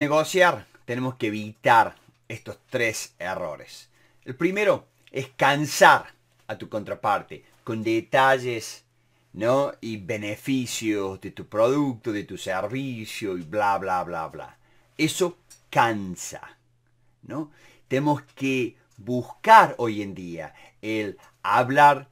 negociar, tenemos que evitar estos tres errores. El primero es cansar a tu contraparte con detalles ¿no? y beneficios de tu producto, de tu servicio y bla, bla, bla, bla. Eso cansa. ¿no? Tenemos que buscar hoy en día el hablar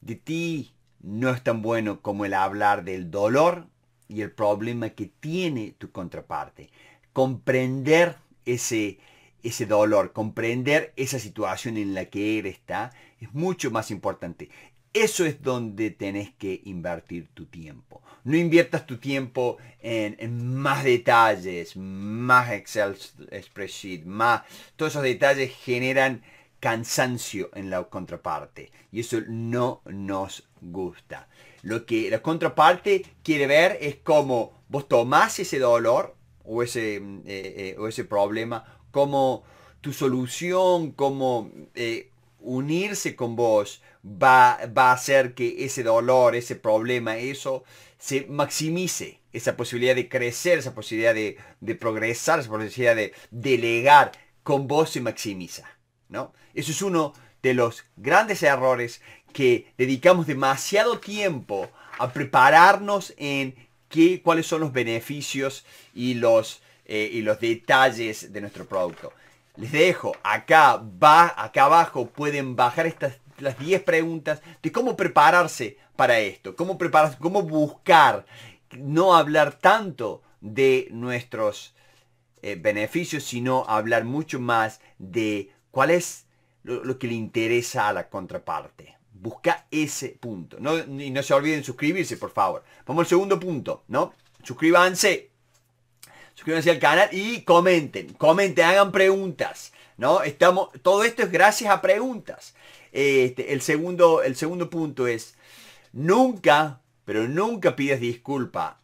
de ti no es tan bueno como el hablar del dolor y el problema que tiene tu contraparte comprender ese, ese dolor, comprender esa situación en la que él está, es mucho más importante. Eso es donde tenés que invertir tu tiempo. No inviertas tu tiempo en, en más detalles, más Excel spreadsheet, más... Todos esos detalles generan cansancio en la contraparte. Y eso no nos gusta. Lo que la contraparte quiere ver es cómo vos tomás ese dolor o ese, mm, eh, eh, ese problema, como tu solución, como eh, unirse con vos va, a hacer que ese dolor, ese problema, eso se maximice. Esa posibilidad de crecer, esa posibilidad de, de progresar, esa posibilidad de delegar con vos se maximiza. ¿no? Eso es uno de los grandes errores que dedicamos demasiado tiempo a prepararnos en qué, cuáles son los beneficios y los, eh, y los detalles de nuestro producto. Les dejo acá, va, acá abajo pueden bajar estas las 10 preguntas de cómo prepararse para esto, cómo prepararse, cómo buscar, no hablar tanto de nuestros eh, beneficios, sino hablar mucho más de cuál es lo que le interesa a la contraparte. Busca ese punto. y no se olviden suscribirse, por favor. Vamos al segundo punto, ¿no? Suscríbanse. Suscríbanse al canal y comenten. Comenten, hagan preguntas. ¿No? Estamos, todo esto es gracias a preguntas. Este, el, segundo, el segundo punto es, nunca, pero nunca pides disculpa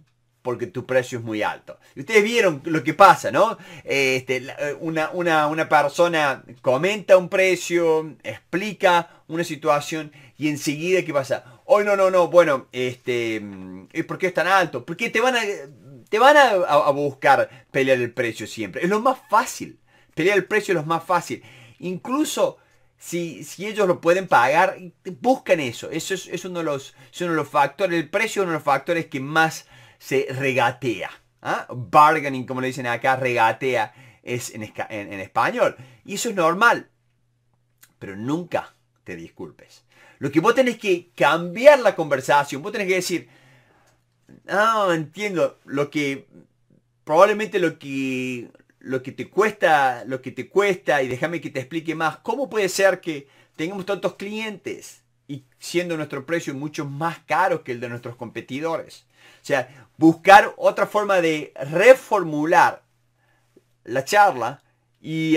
porque tu precio es muy alto. ustedes vieron lo que pasa, ¿no? Este, una, persona comenta un precio, explica una situación y enseguida, ¿qué pasa? Hoy no, no, no, bueno, este, ¿por qué es tan alto? Porque te van a, te van a, buscar pelear el precio siempre. Es lo más fácil. Pelear el precio es lo más fácil. Incluso si, si ellos lo pueden pagar, buscan eso. Eso es, uno, de los, es uno de los factores. El precio es uno de los factores que más se regatea. ¿ah? Bargaining, como le dicen acá, regatea es en, español. Y eso es normal. Pero nunca te disculpes. Lo que vos tenés que cambiar la conversación, vos tenés que decir, no, entiendo, lo que probablemente lo que lo que te cuesta, lo que te cuesta y déjame que te explique más, ¿cómo puede ser que tengamos tantos clientes y siendo nuestro precio mucho más caro que el de nuestros competidores? O sea, buscar otra forma de reformular la charla y,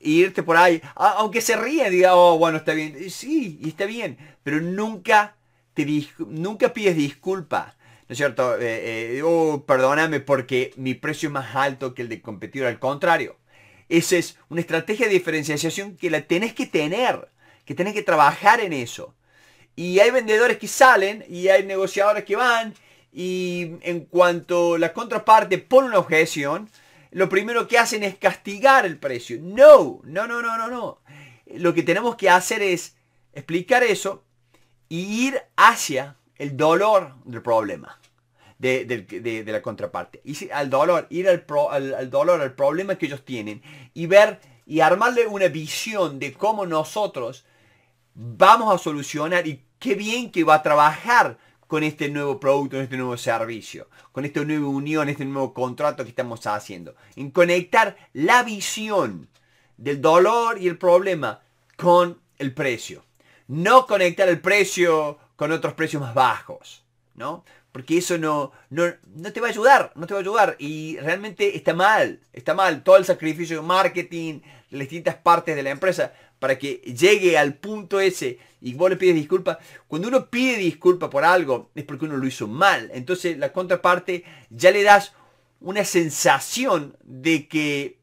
irte por ahí. aunque se ríe, diga, oh, bueno, está bien. Sí, está bien, pero nunca, te, nunca pides disculpa. ¿No es cierto? Eh, eh, oh, perdóname porque mi precio es más alto que el de competidor. Al contrario, esa es una estrategia de diferenciación que la tenés que tener, que tenés que trabajar en eso. Y hay vendedores que salen y hay negociadores que van y en cuanto la contraparte pone una objeción, lo primero que hacen es castigar el precio. No, no, no, no, no, no. Lo que tenemos que hacer es explicar eso y ir hacia el dolor del problema, de, la contraparte. al dolor, ir al dolor, al problema que ellos tienen y ver y armarle una visión de cómo nosotros vamos a solucionar y qué bien que va a trabajar con este nuevo producto, con este nuevo servicio, con esta nueva unión, este nuevo contrato que estamos haciendo. En conectar la visión del dolor y el problema con el precio. No conectar el precio con otros precios más bajos, ¿no? Porque eso no, no, no te va a ayudar, no te va a ayudar. Y realmente está mal, está mal todo el sacrificio de marketing, las distintas partes de la empresa para que llegue al punto ese y vos le pides disculpas. Cuando uno pide disculpa por algo es porque uno lo hizo mal. Entonces la contraparte ya le das una sensación de que,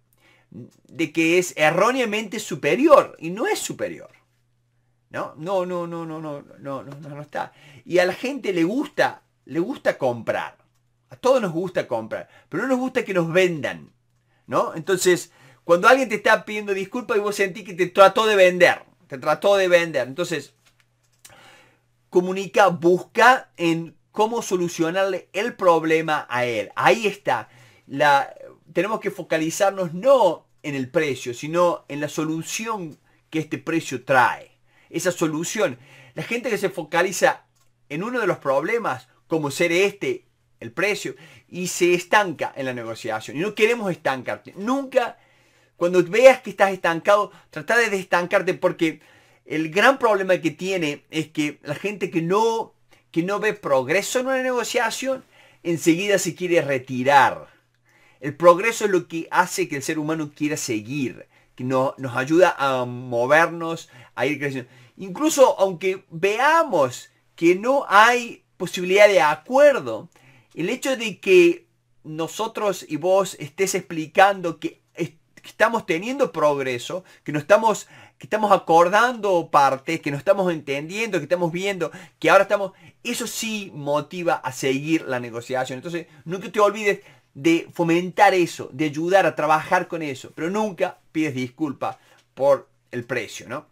de que es erróneamente superior y no es superior. No, no, no, no, no, no, no, no, no, no está. Y a la gente le gusta, le gusta comprar. A todos nos gusta comprar, pero no nos gusta que nos vendan, ¿no? Entonces, cuando alguien te está pidiendo disculpas y vos sentís que te trató de vender, te trató de vender. Entonces, comunica, busca en cómo solucionarle el problema a él. Ahí está. tenemos que focalizarnos no en el precio, sino en la solución que este precio trae. Esa solución. La gente que se focaliza en uno de los problemas, como ser este, el precio, y se estanca en la negociación. Y no queremos estancarte. Nunca cuando veas que estás estancado, trata de estancarte porque el gran problema que tiene es que la gente que no, que no ve progreso en una negociación, enseguida se quiere retirar. El progreso es lo que hace que el ser humano quiera seguir, que no, nos ayuda a movernos, a ir creciendo. Incluso aunque veamos que no hay posibilidad de acuerdo, el hecho de que nosotros y vos estés explicando que estamos teniendo progreso, que no estamos, que estamos acordando partes, que no estamos entendiendo, que estamos viendo, que ahora estamos, eso sí motiva a seguir la negociación. Entonces, nunca te olvides de fomentar eso, de ayudar a trabajar con eso, pero nunca pides disculpas por el precio, ¿no?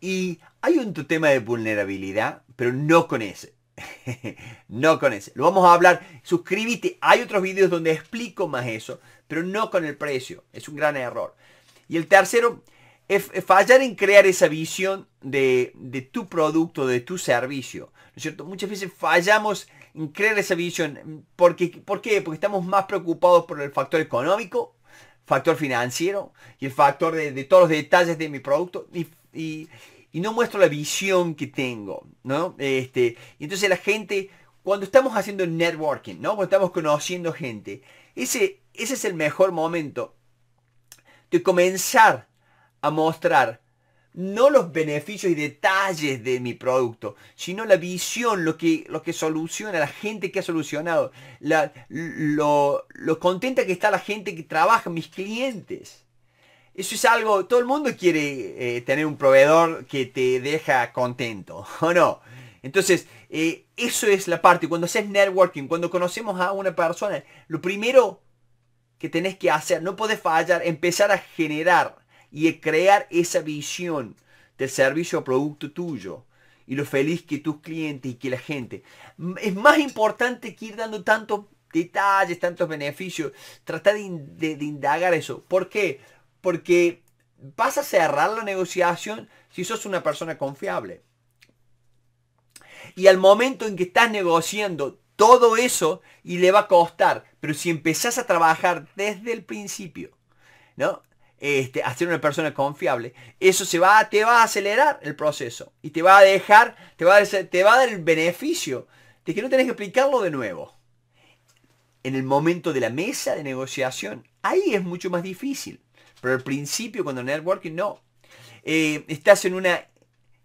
Y hay un tema de vulnerabilidad, pero no con ese. no con ese. Lo vamos a hablar. Suscríbete. Hay otros vídeos donde explico más eso, pero no con el precio. Es un gran error. Y el tercero, es fallar en crear esa visión de, tu producto, de tu servicio. ¿No es cierto? Muchas veces fallamos en crear esa visión. Porque, ¿Por qué? Porque estamos más preocupados por el factor económico, factor financiero y el factor de, todos los detalles de mi producto. y y no muestro la visión que tengo, ¿no? Este, entonces la gente, cuando estamos haciendo networking, ¿no? Cuando estamos conociendo gente, ese, ese es el mejor momento de comenzar a mostrar no los beneficios y detalles de mi producto, sino la visión, lo que, lo que soluciona, la gente que ha solucionado, la, lo, lo contenta que está la gente que trabaja, mis clientes. Eso es algo, todo el mundo quiere eh, tener un proveedor que te deja contento, ¿o no? Entonces, eh, eso es la parte. Cuando haces networking, cuando conocemos a una persona, lo primero que tenés que hacer, no podés fallar, empezar a generar y crear esa visión del servicio o producto tuyo y lo feliz que tus clientes y que la gente. Es más importante que ir dando tantos detalles, tantos beneficios. tratar de indagar eso. ¿Por qué? Porque vas a cerrar la negociación si sos una persona confiable. Y al momento en que estás negociando todo eso y le va a costar, pero si empezás a trabajar desde el principio, ¿no? Este, a una persona confiable, eso te va a acelerar el proceso y te va a dejar, te va a, te va a dar el beneficio de que no tenés que explicarlo de nuevo. En el momento de la mesa de negociación, ahí es mucho más difícil. Pero al principio, cuando networking, no. Eh, estás en una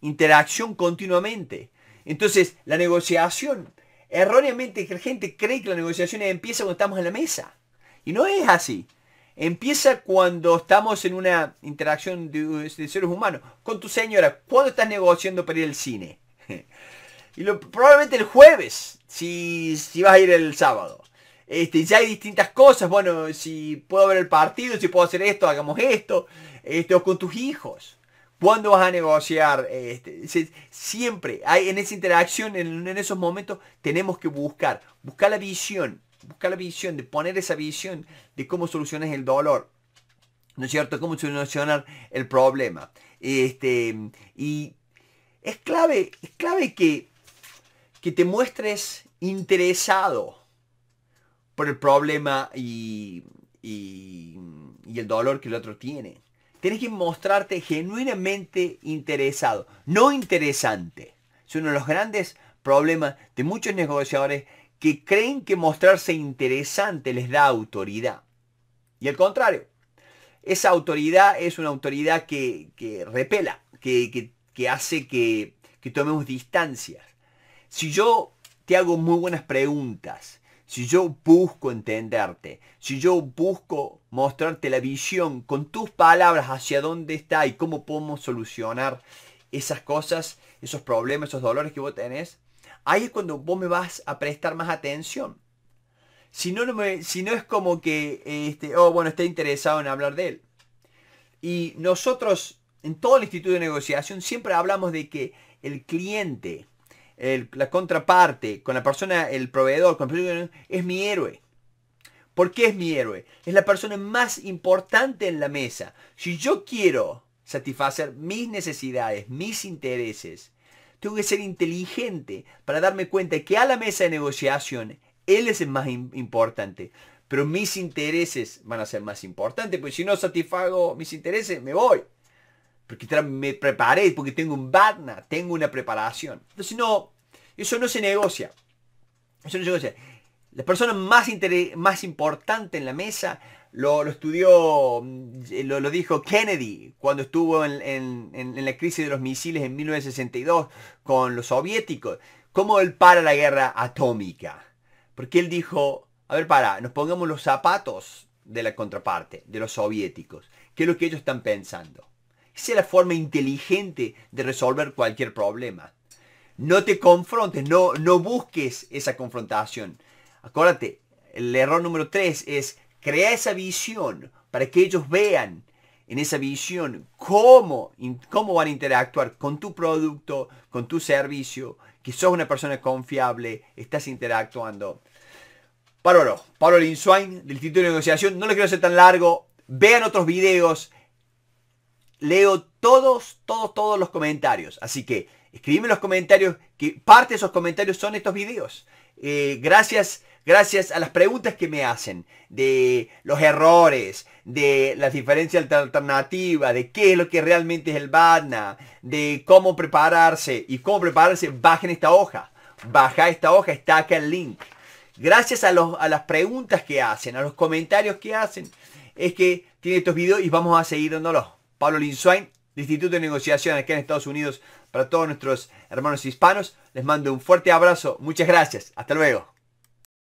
interacción continuamente. Entonces, la negociación, erróneamente la gente cree que la negociación empieza cuando estamos en la mesa. Y no es así. Empieza cuando estamos en una interacción de, seres humanos. Con tu señora, ¿cuándo estás negociando para ir al cine? y lo, probablemente el jueves, si, si vas a ir el sábado. Este, ya hay distintas cosas, bueno, si puedo ver el partido, si puedo hacer esto, hagamos esto, este, o con tus hijos. ¿Cuándo vas a negociar? Este, siempre, hay, en esa interacción, en, esos momentos, tenemos que buscar, buscar la visión, buscar la visión, de poner esa visión de cómo solucionas el dolor, ¿no es cierto? Cómo solucionar el problema. Este, y es clave, es clave que, que te muestres interesado por el problema y, el dolor que el otro tiene. Tienes que mostrarte genuinamente interesado, no interesante. Es uno de los grandes problemas de muchos negociadores que creen que mostrarse interesante les da autoridad. Y al contrario, esa autoridad es una autoridad que, repela, que, que hace que tomemos distancias. Si yo te hago muy buenas preguntas, si yo busco entenderte, si yo busco mostrarte la visión con tus palabras hacia dónde está y cómo podemos solucionar esas cosas, esos problemas, esos dolores que vos tenés, ahí es cuando vos me vas a prestar más atención. Si no, me, si no es como que, este, oh, bueno, está interesado en hablar de él. Y nosotros, en todo el Instituto de Negociación, siempre hablamos de que el cliente, la contraparte, con la persona, el proveedor, con es mi héroe. ¿Por qué es mi héroe? Es la persona más importante en la mesa. Si yo quiero satisfacer mis necesidades, mis intereses, tengo que ser inteligente para darme cuenta que a la mesa de negociación él es el más importante. Pero mis intereses van a ser más importantes, pues si no satisfago mis intereses, me voy. Porque me preparé, porque tengo un badna, tengo una preparación. Entonces no, eso no se negocia. Eso no se negocia. La persona más, más importante en la mesa lo, estudió, mm, lo, dijo Kennedy cuando estuvo en, en, la crisis de los misiles en 1962 con los soviéticos. ¿Cómo él para la guerra atómica? Porque él dijo, a ver, para, nos pongamos los zapatos de la contraparte, de los soviéticos. ¿Qué es lo que ellos están pensando? Esa es la forma inteligente de resolver cualquier problema. No te confrontes, no, no busques esa confrontación. Acuérdate, el error número tres es crear esa visión para que ellos vean en esa visión cómo, cómo van a interactuar con tu producto, con tu servicio, que sos una persona confiable, estás interactuando. Pablo, Pablo Linswain del título de Negociación, no les quiero hacer tan largo, vean otros videos, leo todos, todos, todos los comentarios. Así que escríbeme los comentarios, que parte de esos comentarios son estos videos. Eh, gracias, gracias a las preguntas que me hacen, de los errores, de las diferencias alternativas, de qué es lo que realmente es el BADNA, de cómo prepararse y cómo prepararse, bajen esta hoja. Baja esta hoja, está acá el link. Gracias a, a las preguntas que hacen, a los comentarios que hacen, es que tiene estos videos y vamos a seguir dándolos. Pablo Linsuain, del Instituto de Negociaciones aquí en Estados Unidos, para todos nuestros hermanos hispanos. Les mando un fuerte abrazo. Muchas gracias. Hasta luego.